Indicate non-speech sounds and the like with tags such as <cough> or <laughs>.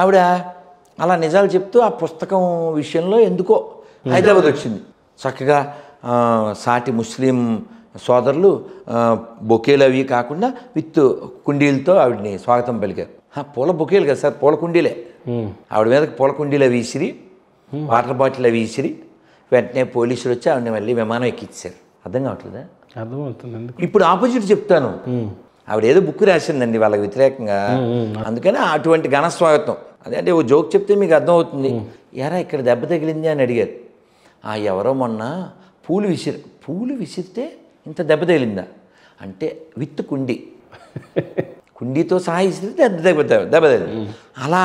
ఆవిడ అలా నిజాలు చెప్తూ ఆ పుస్తకం విషయంలో ఎందుకో హైదరాబాద్ వచ్చింది చక్కగా సాటి ముస్లిం సోదరులు బొకేలు అవి కాకుండా విత్ కుండీలతో ఆవిడని స్వాగతం పలికారు పూల బొకేలు కదా సార్ పూల కుండీలే ఆవిడ మీదకి పూల కుండీలు అవి ఇసిరి వాటర్ బాటిల్ అవి ఇసిరి వెంటనే పోలీసులు వచ్చి ఆవిడని మళ్ళీ విమానం ఎక్కించారు అర్థం కావట్లేదా అర్థమవుతుంది ఇప్పుడు ఆపోజిట్ చెప్తాను ఆవిడ ఏదో బుక్ రాసిందండి వాళ్ళకి వ్యతిరేకంగా అందుకని అటువంటి ఘనస్వాగతం అదే అంటే ఓ జోక్ చెప్తే మీకు అర్థమవుతుంది ఎరా ఇక్కడ దెబ్బ తగిలింది అని అడిగారు ఆ ఎవరో మొన్న పూలు విసిరు పూలు విసిరితే ఇంత దెబ్బ తగిలిందా అంటే విత్ కుండి <laughs> కుండీతో సహా విసిరితే దెబ్బ దెబ్బ తగిలింది అలా